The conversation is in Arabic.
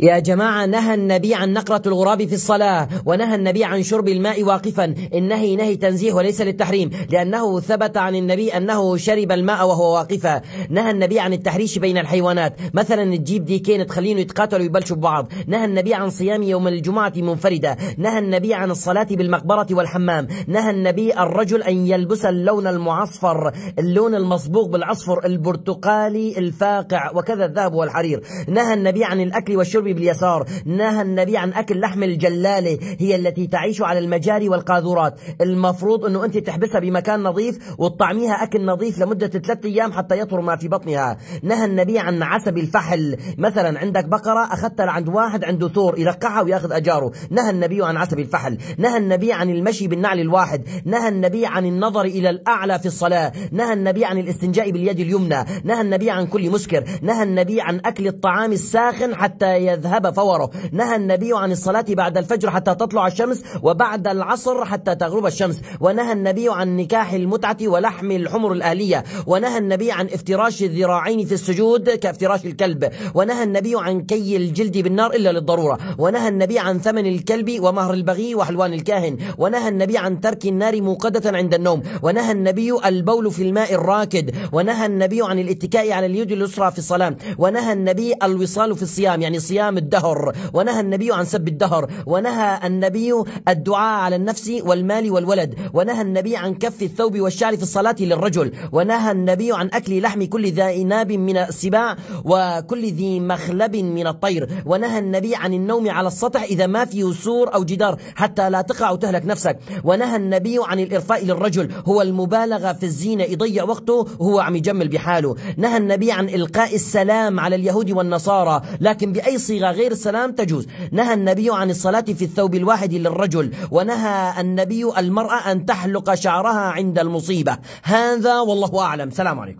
يا جماعة نهى النبي عن نقرة الغراب في الصلاة ونهى النبي عن شرب الماء واقفا النهي نهي تنزيه وليس للتحريم لأنه ثبت عن النبي أنه شرب الماء وهو واقفا نهى النبي عن التحريش بين الحيوانات مثلا تجيب ديكين تخلينه يتقاتلوا ويبلشوا ببعض نهى النبي عن صيام يوم الجمعة منفردة نهى النبي عن الصلاة بالمقبرة والحمام نهى النبي الرجل أن يلبس اللون المعصفر اللون المصبوغ بالعصفر البرتقالي الفاقع وكذا الذهب والحرير نهى النبي عن الأكل والشرب الشرب باليسار نهى النبي عن أكل لحم الجلالة هي التي تعيش على المجاري والقاذورات المفروض أنه أنت تحبسها بمكان نظيف وتطعميها أكل نظيف لمدة ثلاثة أيام حتى يطهر ما في بطنها نهى النبي عن عسب الفحل مثلا عندك بقرة أخذتها لعند واحد عنده ثور يلقعها ويأخذ أجاره نهى النبي عن عسب الفحل نهى النبي عن المشي بالنعل الواحد نهى النبي عن النظر إلى الأعلى في الصلاة نهى النبي عن الاستنجاء باليد اليمنى نهى النبي عن كل مسكر نهى النبي عن أكل الطعام الساخن حتى ليذهب فوره نهى النبي عن الصلاة بعد الفجر حتى تطلع الشمس وبعد العصر حتى تغرب الشمس ونهى النبي عن نكاح المتعة ولحم الحمر الآلية ونهى النبي عن افتراش الذراعين في السجود كافتراش الكلب ونهى النبي عن كي الجلد بالنار إلا للضرورة ونهى النبي عن ثمن الكلب ومهر البغي وحلوان الكاهن ونهى النبي عن ترك النار موقدة عند النوم ونهى النبي البول في الماء الراكد ونهى النبي عن الاتكاء على اليد اليسرى في الصلاة ونهى النبي الوصال في الصيام يعني صيام صيام الدهر ونهى النبي عن سب الدهر ونهى النبي الدعاء على النفس والمال والولد ونهى النبي عن كف الثوب والشعر في الصلاة للرجل ونهى النبي عن أكل لحم كل ذي ناب من السباع وكل ذي مخلب من الطير ونهى النبي عن النوم على السطح إذا ما فيه سور أو جدار حتى لا تقع وتهلك نفسك ونهى النبي عن الإرفاء للرجل هو المبالغة في الزينة يضيع وقته وهو عم يجمل بحاله نهى النبي عن إلقاء السلام على اليهود والنصارى لكن بأي صيغة غير السلام تجوز نهى النبي عن الصلاة في الثوب الواحد للرجل ونهى النبي المرأة أن تحلق شعرها عند المصيبة هذا والله أعلم سلام عليكم